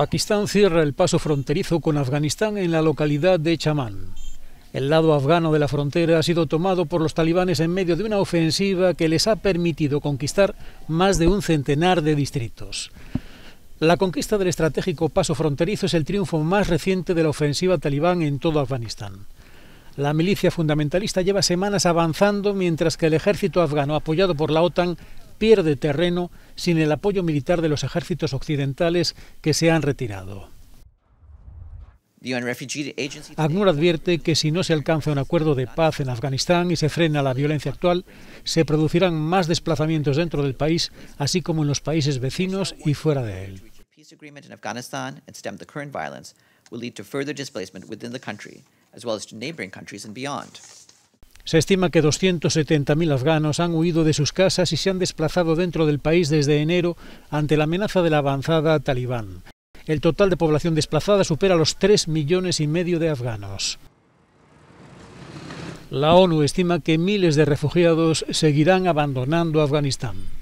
Pakistán cierra el paso fronterizo con Afganistán en la localidad de Chamán. El lado afgano de la frontera ha sido tomado por los talibanes en medio de una ofensiva que les ha permitido conquistar más de un centenar de distritos. La conquista del estratégico paso fronterizo es el triunfo más reciente de la ofensiva talibán en todo Afganistán. La milicia fundamentalista lleva semanas avanzando mientras que el ejército afgano, apoyado por la OTAN, pierde terreno sin el apoyo militar de los ejércitos occidentales que se han retirado. ACNUR advierte que si no se alcanza un acuerdo de paz en Afganistán y se frena la violencia actual, se producirán más desplazamientos dentro del país, así como en los países vecinos y fuera de él. Se estima que 270.000 afganos han huido de sus casas y se han desplazado dentro del país desde enero ante la amenaza de la avanzada talibán. El total de población desplazada supera los 3 millones y medio de afganos. La ONU estima que miles de refugiados seguirán abandonando Afganistán.